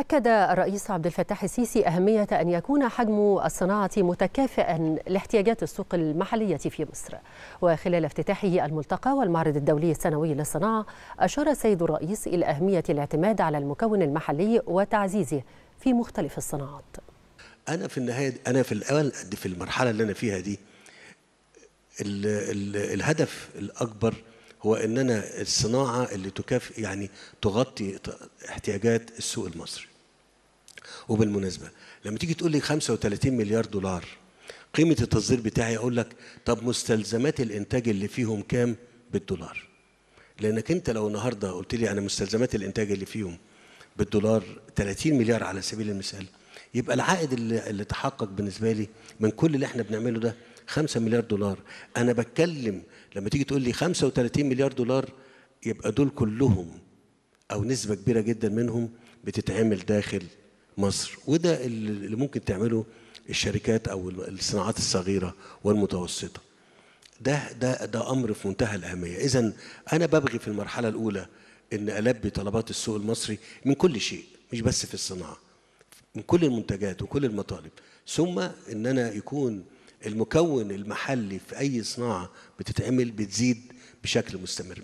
أكد الرئيس عبد الفتاح السيسي أهمية أن يكون حجم الصناعة متكافئا لاحتياجات السوق المحلية في مصر وخلال افتتاحه الملتقى والمعرض الدولي السنوي للصناعة أشار السيد الرئيس إلى أهمية الاعتماد على المكون المحلي وتعزيزه في مختلف الصناعات أنا في النهاية أنا في الأول في المرحلة اللي أنا فيها دي ال ال الهدف الأكبر هو اننا الصناعه اللي تكافئ يعني تغطي احتياجات السوق المصري. وبالمناسبه لما تيجي تقول لي 35 مليار دولار قيمه التصدير بتاعي اقول لك طب مستلزمات الانتاج اللي فيهم كام بالدولار؟ لانك انت لو النهارده قلت لي انا مستلزمات الانتاج اللي فيهم بالدولار 30 مليار على سبيل المثال يبقى العائد اللي, اللي تحقق بالنسبه لي من كل اللي احنا بنعمله ده 5 مليار دولار انا بتكلم لما تيجي تقول لي 35 مليار دولار يبقى دول كلهم او نسبه كبيره جدا منهم بتتعمل داخل مصر وده اللي ممكن تعمله الشركات او الصناعات الصغيره والمتوسطه ده ده ده امر في منتهى الاهميه اذا انا ببغي في المرحله الاولى ان البي طلبات السوق المصري من كل شيء مش بس في الصناعه من كل المنتجات وكل المطالب ثم ان انا يكون المكون المحلي في اي صناعه بتتعمل بتزيد بشكل مستمر